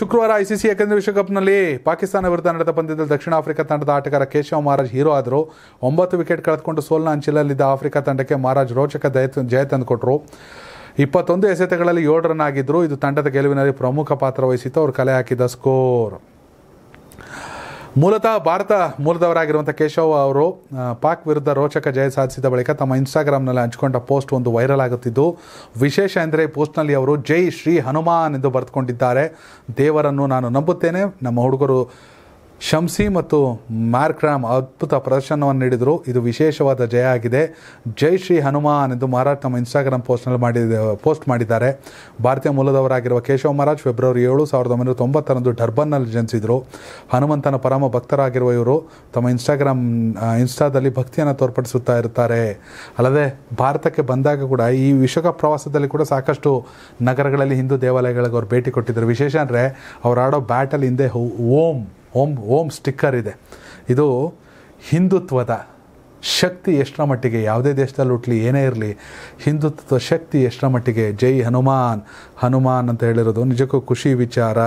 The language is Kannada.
ಶುಕ್ರವಾರ ಐಸಿಸಿ ಏಕಂದ್ರೆ ವಿಶ್ವಕಪ್ನಲ್ಲಿ ಪಾಕಿಸ್ತಾನ ವಿರುದ್ಧ ನಡೆದ ಪಂದ್ಯದಲ್ಲಿ ದಕ್ಷಿಣ ಆಫ್ರಿಕಾ ತಂಡದ ಆಟಗಾರ ಕೇಶವ ಮಹಾರಾಜ್ ಹೀರೋ ಆದರು ಒಂಬತ್ತು ವಿಕೆಟ್ ಕಳೆದುಕೊಂಡು ಸೋಲ್ನ ಅಂಚಲಲ್ಲಿದ್ದ ಆಫ್ರಿಕಾ ತಂಡಕ್ಕೆ ಮಹಾರಾಜ್ ರೋಚಕ ದಯ ಜಯ ತಂದುಕೊಟ್ರು ಇಪ್ಪತ್ತೊಂದು ಎಸೆತಗಳಲ್ಲಿ ಏಳು ರನ್ ಆಗಿದ್ದರು ಇದು ತಂಡದ ಗೆಲುವಿನಲ್ಲಿ ಪ್ರಮುಖ ಪಾತ್ರ ವಹಿಸಿತ್ತು ಅವರು ಕಲೆ ಹಾಕಿದ ಸ್ಕೋರ್ ಮೂಲತಃ ಭಾರತ ಮೂಲದವರಾಗಿರುವಂಥ ಕೇಶವ್ ಅವರು ಪಾಕ್ ವಿರುದ್ಧ ರೋಚಕ ಜಯ ಸಾಧಿಸಿದ ಬಳಿಕ ತಮ್ಮ ಇನ್ಸ್ಟಾಗ್ರಾಮ್ನಲ್ಲಿ ಹಂಚಿಕೊಂಡ ಪೋಸ್ಟ್ ಒಂದು ವೈರಲ್ ಆಗುತ್ತಿದ್ದು ವಿಶೇಷ ಎಂದರೆ ಪೋಸ್ಟ್ನಲ್ಲಿ ಅವರು ಜೈ ಶ್ರೀ ಹನುಮಾನ್ ಎಂದು ಬರೆದುಕೊಂಡಿದ್ದಾರೆ ದೇವರನ್ನು ನಾನು ನಂಬುತ್ತೇನೆ ನಮ್ಮ ಹುಡುಗರು ಶಂಸಿ ಮತ್ತು ಮಾರ್ಕ್ರಾಮ್ ಅದ್ಭುತ ಪ್ರದರ್ಶನವನ್ನು ನೀಡಿದರು ಇದು ವಿಶೇಷವಾದ ಜಯ ಆಗಿದೆ ಜೈ ಶ್ರೀ ಹನುಮಾನ್ ಎಂದು ಮಹಾರಾಜ್ ತಮ್ಮ ಇನ್ಸ್ಟಾಗ್ರಾಮ್ ಪೋಸ್ಟ್ನಲ್ಲಿ ಮಾಡಿದ ಪೋಸ್ಟ್ ಮಾಡಿದ್ದಾರೆ ಭಾರತೀಯ ಮೂಲದವರಾಗಿರುವ ಕೇಶವ ಮಹಾರಾಜ್ ಫೆಬ್ರವರಿ ಏಳು ಸಾವಿರದ ಒಂಬೈನೂರ ತೊಂಬತ್ತರಂದು ಡರ್ಬನ್ನಲ್ಲಿ ಜನಿಸಿದರು ಹನುಮಂತನ ಪರಮ ಭಕ್ತರಾಗಿರುವ ಇವರು ತಮ್ಮ ಇನ್ಸ್ಟಾಗ್ರಾಮ್ ಇನ್ಸ್ಟಾದಲ್ಲಿ ಭಕ್ತಿಯನ್ನು ತೋರ್ಪಡಿಸುತ್ತಾ ಇರ್ತಾರೆ ಅಲ್ಲದೆ ಭಾರತಕ್ಕೆ ಬಂದಾಗ ಕೂಡ ಈ ವಿಶ್ವಕಪ್ ಪ್ರವಾಸದಲ್ಲಿ ಕೂಡ ಸಾಕಷ್ಟು ನಗರಗಳಲ್ಲಿ ಹಿಂದೂ ದೇವಾಲಯಗಳಿಗೆ ಅವರು ಭೇಟಿ ಕೊಟ್ಟಿದ್ದರು ವಿಶೇಷ ಅಂದರೆ ಅವರಾಡೋ ಬ್ಯಾಟಲ್ ಹಿಂದೆ ಓಂ ಓಂ ಓಂ ಸ್ಟಿಕ್ಕರ್ ಇದೆ ಇದು ಹಿಂದುತ್ವದ ಶಕ್ತಿ ಎಷ್ಟರ ಮಟ್ಟಿಗೆ ಯಾವುದೇ ದೇಶದಲ್ಲಿ ಹುಟ್ಟಲಿ ಏನೇ ಇರಲಿ ಹಿಂದುತ್ವ ಶಕ್ತಿ ಎಷ್ಟರ ಮಟ್ಟಿಗೆ ಜೈ ಹನುಮಾನ್ ಹನುಮಾನ್ ಅಂತ ಹೇಳಿರೋದು ನಿಜಕ್ಕೂ ಖುಷಿ ವಿಚಾರ